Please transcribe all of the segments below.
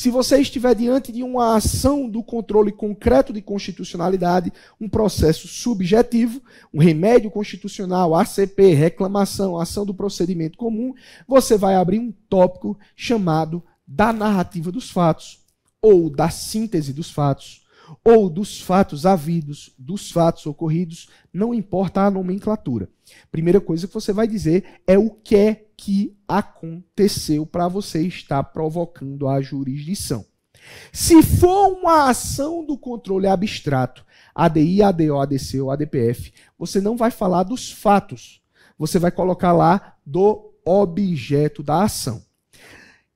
Se você estiver diante de uma ação do controle concreto de constitucionalidade, um processo subjetivo, um remédio constitucional, ACP, reclamação, ação do procedimento comum, você vai abrir um tópico chamado da narrativa dos fatos ou da síntese dos fatos ou dos fatos havidos, dos fatos ocorridos, não importa a nomenclatura. Primeira coisa que você vai dizer é o que é que aconteceu para você estar provocando a jurisdição. Se for uma ação do controle abstrato, ADI, ADO, ADC ou ADPF, você não vai falar dos fatos. Você vai colocar lá do objeto da ação.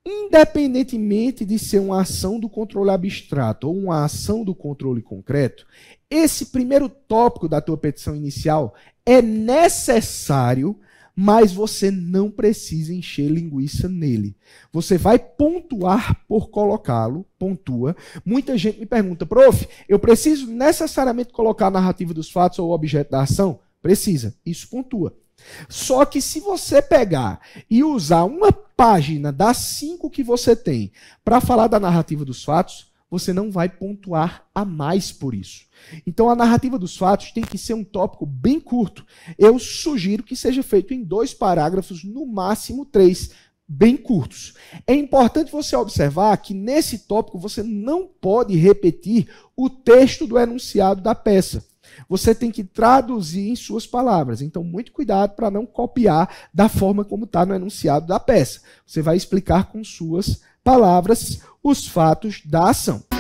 Independentemente de ser uma ação do controle abstrato ou uma ação do controle concreto, esse primeiro tópico da tua petição inicial é necessário, mas você não precisa encher linguiça nele. Você vai pontuar por colocá-lo, pontua. Muita gente me pergunta, prof, eu preciso necessariamente colocar a narrativa dos fatos ou o objeto da ação? Precisa, isso pontua. Só que se você pegar e usar uma página das cinco que você tem para falar da narrativa dos fatos, você não vai pontuar a mais por isso. Então a narrativa dos fatos tem que ser um tópico bem curto. Eu sugiro que seja feito em dois parágrafos, no máximo três, bem curtos. É importante você observar que nesse tópico você não pode repetir o texto do enunciado da peça. Você tem que traduzir em suas palavras. Então, muito cuidado para não copiar da forma como está no enunciado da peça. Você vai explicar com suas palavras os fatos da ação.